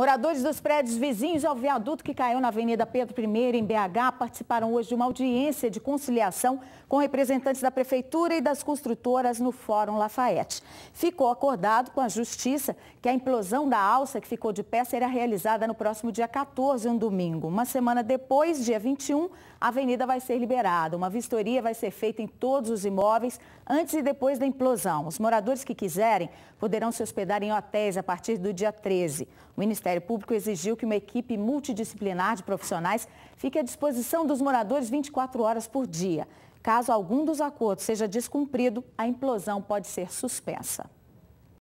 Moradores dos prédios vizinhos ao viaduto que caiu na Avenida Pedro I, em BH, participaram hoje de uma audiência de conciliação com representantes da Prefeitura e das construtoras no Fórum Lafayette. Ficou acordado com a Justiça que a implosão da alça que ficou de pé será realizada no próximo dia 14, um domingo. Uma semana depois, dia 21, a avenida vai ser liberada. Uma vistoria vai ser feita em todos os imóveis antes e depois da implosão. Os moradores que quiserem poderão se hospedar em hotéis a partir do dia 13. O Ministério Público exigiu que uma equipe multidisciplinar de profissionais fique à disposição dos moradores 24 horas por dia. Caso algum dos acordos seja descumprido, a implosão pode ser suspensa.